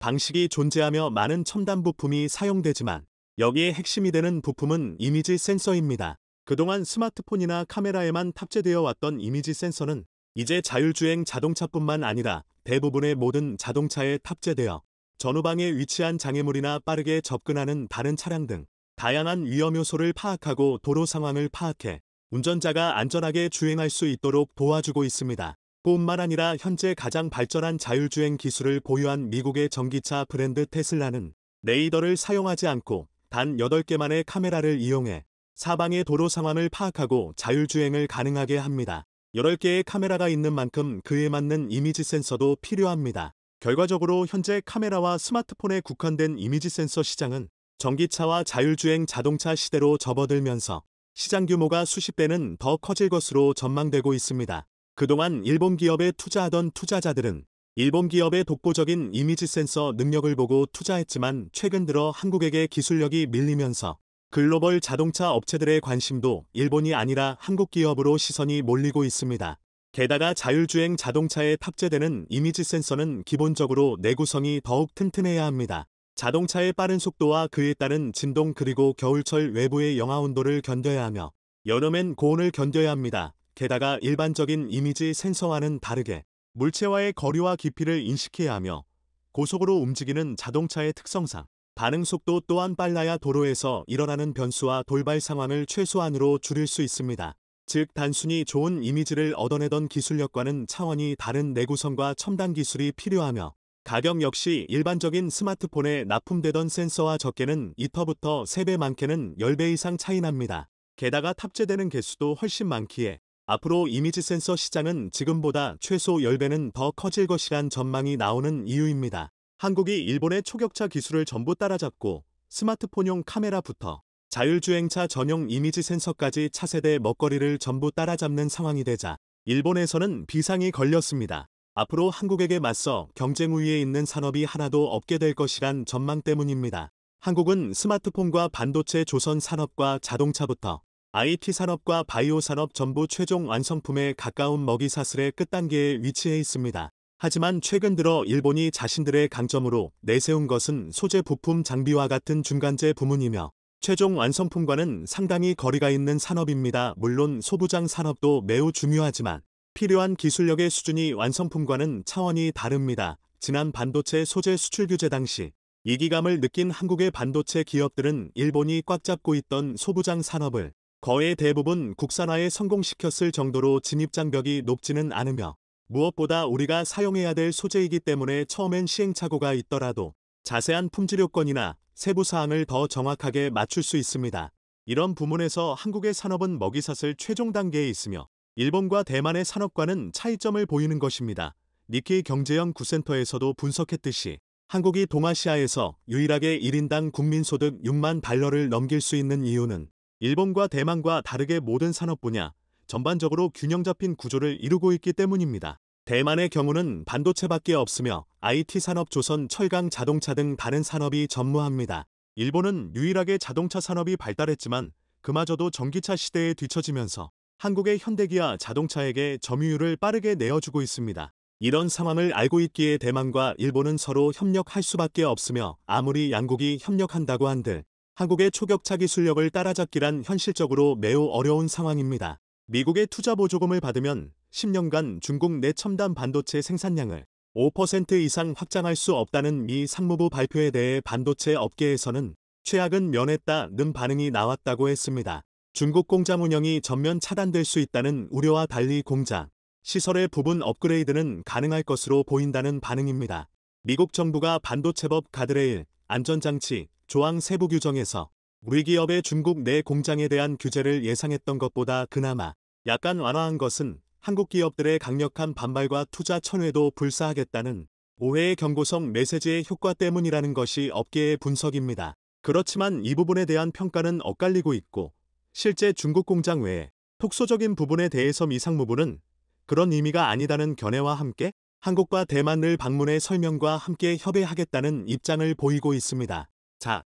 방식이 존재하며 많은 첨단 부품이 사용되지만 여기에 핵심이 되는 부품은 이미지 센서입니다. 그동안 스마트폰이나 카메라에만 탑재되어 왔던 이미지 센서는 이제 자율주행 자동차뿐만 아니라 대부분의 모든 자동차에 탑재되어 전후방에 위치한 장애물이나 빠르게 접근하는 다른 차량 등 다양한 위험 요소를 파악하고 도로 상황을 파악해 운전자가 안전하게 주행할 수 있도록 도와주고 있습니다. 뿐만 아니라 현재 가장 발전한 자율주행 기술을 보유한 미국의 전기차 브랜드 테슬라는 레이더를 사용하지 않고 단 8개만의 카메라를 이용해 사방의 도로 상황을 파악하고 자율주행을 가능하게 합니다. 8개의 카메라가 있는 만큼 그에 맞는 이미지 센서도 필요합니다. 결과적으로 현재 카메라와 스마트폰에 국한된 이미지 센서 시장은 전기차와 자율주행 자동차 시대로 접어들면서 시장 규모가 수십 배는 더 커질 것으로 전망되고 있습니다. 그동안 일본 기업에 투자하던 투자자들은 일본 기업의 독보적인 이미지 센서 능력을 보고 투자했지만 최근 들어 한국에게 기술력이 밀리면서 글로벌 자동차 업체들의 관심도 일본이 아니라 한국 기업으로 시선이 몰리고 있습니다. 게다가 자율주행 자동차에 탑재되는 이미지 센서는 기본적으로 내구성이 더욱 튼튼해야 합니다. 자동차의 빠른 속도와 그에 따른 진동 그리고 겨울철 외부의 영하 온도를 견뎌야 하며 여름엔 고온을 견뎌야 합니다. 게다가 일반적인 이미지 센서와는 다르게 물체와의 거리와 깊이를 인식해야 하며 고속으로 움직이는 자동차의 특성상 반응 속도 또한 빨라야 도로에서 일어나는 변수와 돌발 상황을 최소한으로 줄일 수 있습니다. 즉 단순히 좋은 이미지를 얻어내던 기술력과는 차원이 다른 내구성과 첨단 기술이 필요하며 가격 역시 일반적인 스마트폰에 납품되던 센서와 적게는 2터부터 3배 많게는 10배 이상 차이 납니다. 게다가 탑재되는 개수도 훨씬 많기에 앞으로 이미지 센서 시장은 지금보다 최소 10배는 더 커질 것이란 전망이 나오는 이유입니다. 한국이 일본의 초격차 기술을 전부 따라잡고 스마트폰용 카메라부터 자율주행차 전용 이미지 센서까지 차세대 먹거리를 전부 따라잡는 상황이 되자 일본에서는 비상이 걸렸습니다. 앞으로 한국에게 맞서 경쟁 우위에 있는 산업이 하나도 없게 될 것이란 전망 때문입니다. 한국은 스마트폰과 반도체 조선 산업과 자동차부터 IT 산업과 바이오 산업 전부 최종 완성품에 가까운 먹이 사슬의 끝단계에 위치해 있습니다. 하지만 최근 들어 일본이 자신들의 강점으로 내세운 것은 소재 부품 장비와 같은 중간재 부문이며 최종 완성품과는 상당히 거리가 있는 산업입니다. 물론 소부장 산업도 매우 중요하지만 필요한 기술력의 수준이 완성품과는 차원이 다릅니다. 지난 반도체 소재 수출 규제 당시 이기감을 느낀 한국의 반도체 기업들은 일본이 꽉 잡고 있던 소부장 산업을 거의 대부분 국산화에 성공시켰을 정도로 진입장벽이 높지는 않으며 무엇보다 우리가 사용해야 될 소재이기 때문에 처음엔 시행착오가 있더라도 자세한 품질 요건이나 세부 사항을 더 정확하게 맞출 수 있습니다. 이런 부문에서 한국의 산업은 먹이사슬 최종 단계에 있으며 일본과 대만의 산업과는 차이점을 보이는 것입니다. 니키 경제형 구센터에서도 분석했듯이 한국이 동아시아에서 유일하게 1인당 국민소득 6만 달러를 넘길 수 있는 이유는 일본과 대만과 다르게 모든 산업 분야 전반적으로 균형 잡힌 구조를 이루고 있기 때문입니다. 대만의 경우는 반도체밖에 없으며 IT 산업 조선, 철강, 자동차 등 다른 산업이 전무합니다. 일본은 유일하게 자동차 산업이 발달했지만 그마저도 전기차 시대에 뒤처지면서 한국의 현대기아 자동차에게 점유율을 빠르게 내어주고 있습니다. 이런 상황을 알고 있기에 대만과 일본은 서로 협력할 수밖에 없으며 아무리 양국이 협력한다고 한들 한국의 초격차기 술력을 따라잡기란 현실적으로 매우 어려운 상황입니다. 미국의 투자 보조금을 받으면 10년간 중국 내 첨단 반도체 생산량을 5% 이상 확장할 수 없다는 미 상무부 발표에 대해 반도체 업계에서는 최악은 면했다는 반응이 나왔다고 했습니다. 중국 공장 운영이 전면 차단될 수 있다는 우려와 달리 공장, 시설의 부분 업그레이드는 가능할 것으로 보인다는 반응입니다. 미국 정부가 반도체법 가드레일, 안전장치, 조항 세부 규정에서 우리 기업의 중국 내 공장에 대한 규제를 예상했던 것보다 그나마 약간 완화한 것은 한국 기업들의 강력한 반발과 투자 천외도 불사하겠다는 오해의 경고성 메시지의 효과 때문이라는 것이 업계의 분석입니다. 그렇지만 이 부분에 대한 평가는 엇갈리고 있고 실제 중국 공장 외에 독소적인 부분에 대해서 미상무부는 그런 의미가 아니다는 견해와 함께 한국과 대만을 방문해 설명과 함께 협의하겠다는 입장을 보이고 있습니다. 자.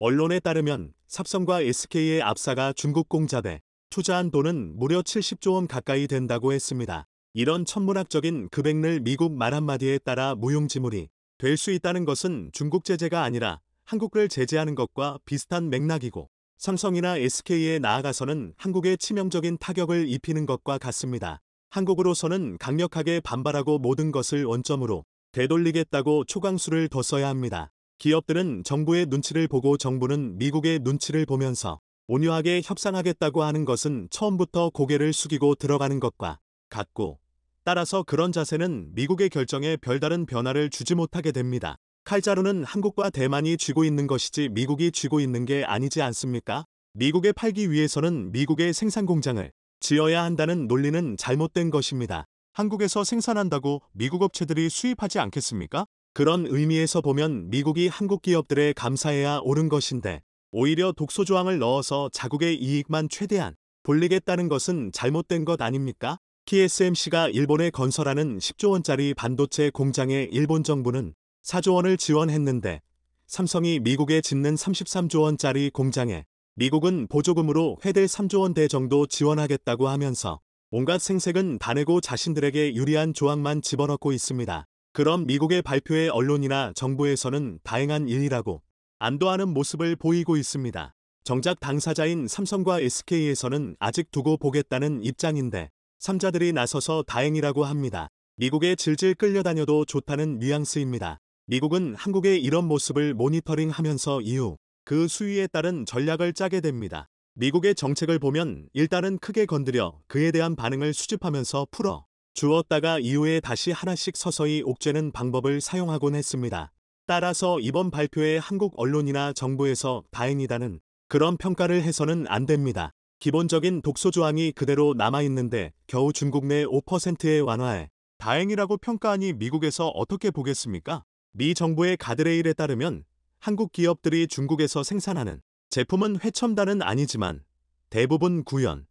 언론에 따르면 삽성과 SK의 압사가 중국 공자대 투자한 돈은 무려 70조 원 가까이 된다고 했습니다. 이런 천문학적인 급액을 미국 말 한마디에 따라 무용지물이 될 수 있다는 것은 중국 제재가 아니라 한국을 제재하는 것과 비슷한 맥락이고 삼성이나 SK에 나아가서는 한국에 치명적인 타격을 입히는 것과 같습니다. 한국으로서는 강력하게 반발하고 모든 것을 원점으로 되돌리겠다고 초강수를 더 써야 합니다. 기업들은 정부의 눈치를 보고 정부는 미국의 눈치를 보면서 온유하게 협상하겠다고 하는 것은 처음부터 고개를 숙이고 들어가는 것과 같고 따라서 그런 자세는 미국의 결정에 별다른 변화를 주지 못하게 됩니다. 칼자루는 한국과 대만이 쥐고 있는 것이지 미국이 쥐고 있는 게 아니지 않습니까? 미국에 팔기 위해서는 미국의 생산 공장을 지어야 한다는 논리는 잘못된 것입니다. 한국에서 생산한다고 미국 업체들이 수입하지 않겠습니까? 그런 의미에서 보면 미국이 한국 기업들에 감사해야 옳은 것인데 오히려 독소 조항을 넣어서 자국의 이익만 최대한 돌리겠다는 것은 잘못된 것 아닙니까? TSMC가 일본에 건설하는 10조 원짜리 반도체 공장에 일본 정부는 4조 원을 지원했는데 삼성이 미국에 짓는 33조 원짜리 공장에 미국은 보조금으로 회대 3조 원대 정도 지원하겠다고 하면서 온갖 생색은 다내고 자신들에게 유리한 조항만 집어넣고 있습니다. 그럼 미국의 발표에 언론이나 정부에서는 다행한 일이라고 안도하는 모습을 보이고 있습니다. 정작 당사자인 삼성과 SK에서는 아직 두고 보겠다는 입장인데 삼자들이 나서서 다행이라고 합니다. 미국에 질질 끌려다녀도 좋다는 뉘앙스입니다. 미국은 한국의 이런 모습을 모니터링하면서 이후 그 수위에 따른 전략을 짜게 됩니다. 미국의 정책을 보면 일단은 크게 건드려 그에 대한 반응을 수집하면서 풀어 주었다가 이후에 다시 하나씩 서서히 옥죄는 방법을 사용하곤 했습니다. 따라서 이번 발표에 한국 언론이나 정부에서 다행이다는 그런 평가를 해서는 안 됩니다. 기본적인 독소 조항이 그대로 남아있는데 겨우 중국 내 5%의 완화에 다행이라고 평가하니 미국에서 어떻게 보겠습니까? 미 정부의 가드레일에 따르면 한국 기업들이 중국에서 생산하는 제품은 회첨단은 아니지만 대부분 구현,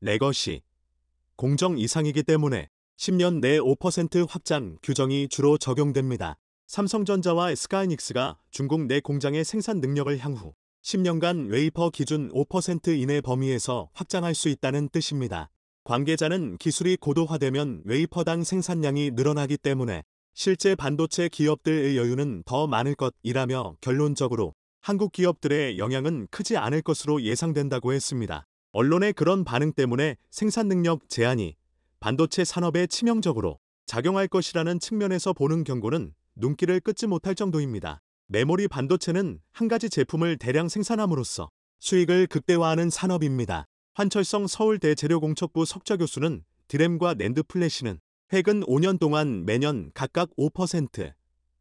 레거시, 공정 이상이기 때문에 10년 내 5% 확장 규정이 주로 적용됩니다. 삼성전자와 스카이닉스가 중국 내 공장의 생산 능력을 향후 10년간 웨이퍼 기준 5% 이내 범위에서 확장할 수 있다는 뜻입니다. 관계자는 기술이 고도화되면 웨이퍼당 생산량이 늘어나기 때문에 실제 반도체 기업들의 여유는 더 많을 것이라며 결론적으로 한국 기업들의 영향은 크지 않을 것으로 예상된다고 했습니다. 언론의 그런 반응 때문에 생산 능력 제한이 반도체 산업에 치명적으로 작용할 것이라는 측면에서 보는 경고는 눈길을 끄지 못할 정도입니다. 메모리 반도체는 한 가지 제품을 대량 생산함으로써 수익을 극대화하는 산업입니다. 환철성 서울대 재료공척부 석좌 교수는 드램과 낸드 플래시는 획은 5년 동안 매년 각각 5%,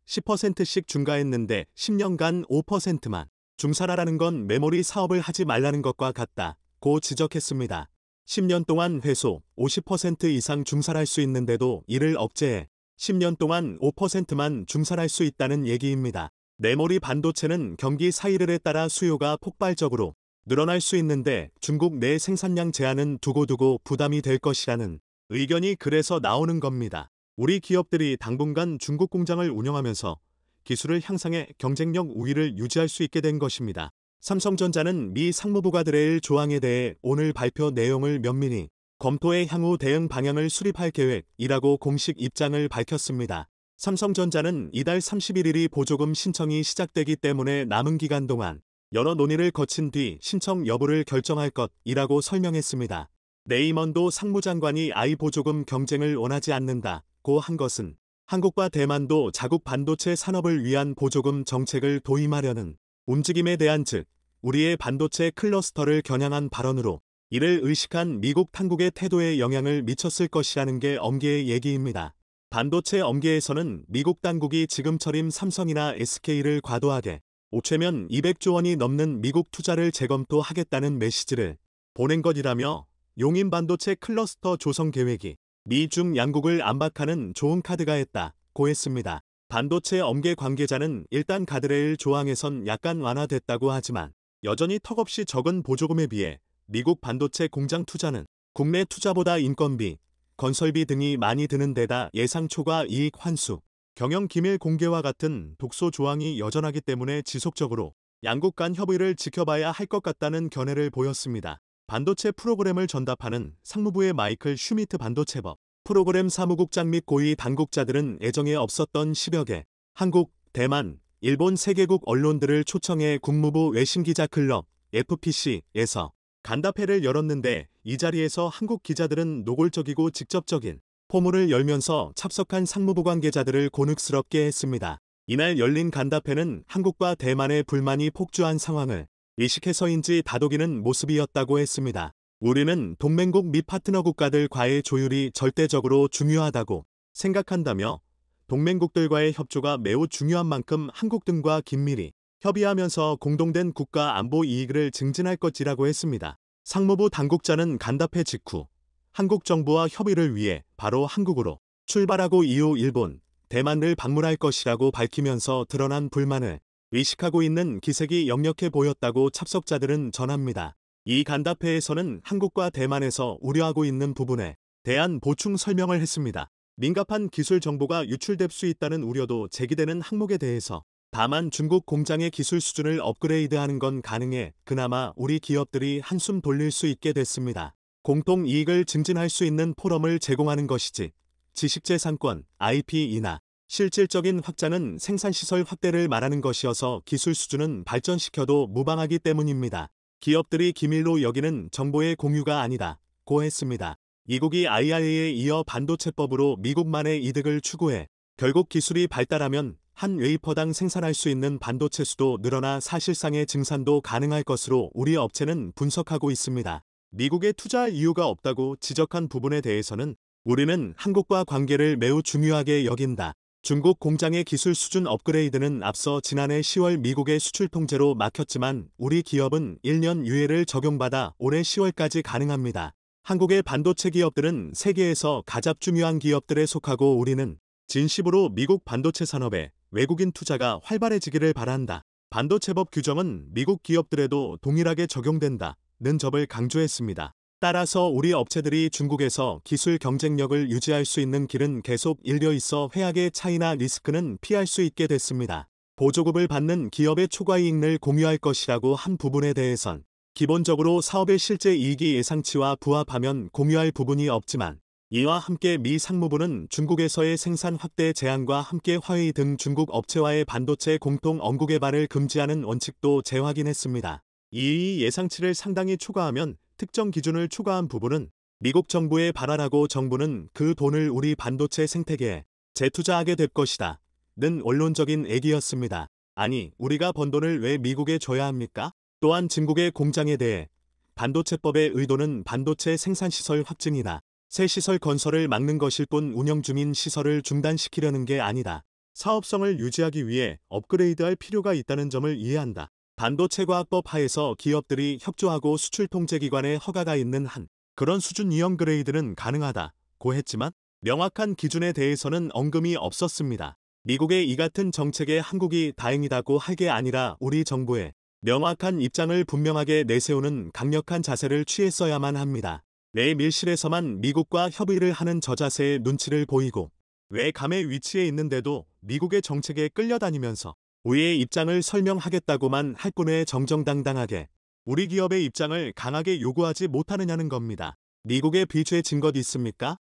10%씩 증가했는데 10년간 5%만 중사라라는건 메모리 사업을 하지 말라는 것과 같다. 고 지적했습니다. 10년 동안 회수 50% 이상 중살할 수 있는데도 이를 억제해 10년 동안 5%만 중살할 수 있다는 얘기입니다. 메모리 반도체는 경기 사이를에 따라 수요가 폭발적으로 늘어날 수 있는데 중국 내 생산량 제한은 두고두고 부담이 될 것이라는 의견이 그래서 나오는 겁니다. 우리 기업들이 당분간 중국 공장을 운영하면서 기술을 향상해 경쟁력 우위를 유지할 수 있게 된 것입니다. 삼성전자는 미 상무부가 드레일 조항에 대해 오늘 발표 내용을 면밀히 검토해 향후 대응 방향을 수립할 계획이라고 공식 입장을 밝혔습니다. 삼성전자는 이달 31일이 보조금 신청이 시작되기 때문에 남은 기간 동안 여러 논의를 거친 뒤 신청 여부를 결정할 것이라고 설명했습니다. 네이먼도 상무장관이 아이 보조금 경쟁을 원하지 않는다고 한 것은 한국과 대만도 자국 반도체 산업을 위한 보조금 정책을 도입하려는 움직임에 대한 즉 우리의 반도체 클러스터를 겨냥한 발언으로 이를 의식한 미국 당국의 태도에 영향을 미쳤을 것이라는 게엄계의 얘기입니다. 반도체 엄계에서는 미국 당국이 지금처럼 삼성이나 SK를 과도하게 5최면 200조 원이 넘는 미국 투자를 재검토하겠다는 메시지를 보낸 것이라며 용인 반도체 클러스터 조성 계획이 미중 양국을 안박하는 좋은 카드가 했다고 했습니다. 반도체 엄계 관계자는 일단 가드레일 조항에선 약간 완화됐다고 하지만 여전히 턱없이 적은 보조금에 비해 미국 반도체 공장 투자는 국내 투자보다 인건비, 건설비 등이 많이 드는 데다 예상 초과 이익 환수, 경영 기밀 공개와 같은 독소 조항이 여전하기 때문에 지속적으로 양국 간 협의를 지켜봐야 할 것 같다는 견해를 보였습니다. 반도체 프로그램을 전답하는 상무부의 마이클 슈미트 반도체법 프로그램 사무국장 및 고위 당국자들은 애정에 없었던 10여 개 한국, 대만, 일본 세계국 언론들을 초청해 국무부 외신기자 클럽 FPC에서 간담회를 열었는데 이 자리에서 한국 기자들은 노골적이고 직접적인 포물을 열면서 참석한 상무부 관계자들을 곤혹스럽게 했습니다. 이날 열린 간담회는 한국과 대만의 불만이 폭주한 상황을 의식해서인지 다독이는 모습이었다고 했습니다. 우리는 동맹국 및 파트너 국가들 과의 조율이 절대적으로 중요하다고 생각한다며 동맹국들과의 협조가 매우 중요한 만큼 한국 등과 긴밀히 협의하면서 공동된 국가 안보 이익을 증진할 것이라고 했습니다. 상무부 당국자는 간답페 직후 한국 정부와 협의를 위해 바로 한국으로 출발하고 이후 일본, 대만을 방문할 것이라고 밝히면서 드러난 불만을 의식하고 있는 기색이 역력해 보였다고 참석자들은 전합니다. 이 간다페에서는 한국과 대만에서 우려하고 있는 부분에 대한 보충 설명을 했습니다. 민감한 기술 정보가 유출될 수 있다는 우려도 제기되는 항목에 대해서 다만 중국 공장의 기술 수준을 업그레이드하는 건 가능해 그나마 우리 기업들이 한숨 돌릴 수 있게 됐습니다. 공통 이익을 증진할 수 있는 포럼을 제공하는 것이지 지식재산권, IP이나 실질적인 확장은 생산시설 확대를 말하는 것이어서 기술 수준은 발전시켜도 무방하기 때문입니다. 기업들이 기밀로 여기는 정보의 공유가 아니다. 고 했습니다. 이국이 i i a 에 이어 반도체법으로 미국만의 이득을 추구해 결국 기술이 발달하면 한 웨이퍼당 생산할 수 있는 반도체 수도 늘어나 사실상의 증산도 가능할 것으로 우리 업체는 분석하고 있습니다. 미국의투자 이유가 없다고 지적한 부분에 대해서는 우리는 한국과 관계를 매우 중요하게 여긴다. 중국 공장의 기술 수준 업그레이드는 앞서 지난해 10월 미국의 수출 통제로 막혔지만 우리 기업은 1년 유예를 적용받아 올해 10월까지 가능합니다. 한국의 반도체 기업들은 세계에서 가장 중요한 기업들에 속하고 우리는 진심으로 미국 반도체 산업에 외국인 투자가 활발해지기를 바란다. 반도체법 규정은 미국 기업들에도 동일하게 적용된다. 는 점을 강조했습니다. 따라서 우리 업체들이 중국에서 기술 경쟁력을 유지할 수 있는 길은 계속 열려 있어 회악의 차이나 리스크는 피할 수 있게 됐습니다. 보조금을 받는 기업의 초과이익을 공유할 것이라고 한 부분에 대해선 기본적으로 사업의 실제 이익이 예상치와 부합하면 공유할 부분이 없지만 이와 함께 미 상무부는 중국에서의 생산 확대 제한과 함께 화웨이 등 중국 업체와의 반도체 공통 연구 개발을 금지하는 원칙도 재확인했습니다. 이 예상치를 상당히 초과하면 특정 기준을 추가한 부분은 미국 정부의발환하고 정부는 그 돈을 우리 반도체 생태계에 재투자하게 될 것이다. 는 원론적인 얘기였습니다. 아니 우리가 번 돈을 왜 미국에 줘야 합니까? 또한 중국의 공장에 대해 반도체법의 의도는 반도체 생산시설 확증이다. 새 시설 건설을 막는 것일 뿐 운영 중인 시설을 중단시키려는 게 아니다. 사업성을 유지하기 위해 업그레이드할 필요가 있다는 점을 이해한다. 반도체 과학법 하에서 기업들이 협조하고 수출 통제 기관의 허가가 있는 한 그런 수준 이형 그레이드는 가능하다고 했지만 명확한 기준에 대해서는 언급이 없었습니다. 미국의 이 같은 정책에 한국이 다행이다고 할 게 아니라 우리 정부에 명확한 입장을 분명하게 내세우는 강력한 자세를 취했어야만 합니다. 내 밀실에서만 미국과 협의를 하는 저 자세의 눈치를 보이고 외 감의 위치에 있는데도 미국의 정책에 끌려다니면서 우리의 입장을 설명하겠다고만 할 뿐에 정정당당하게 우리 기업의 입장을 강하게 요구하지 못하느냐는 겁니다. 미국의 비죄진 것 있습니까?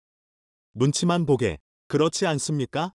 눈치만 보게 그렇지 않습니까?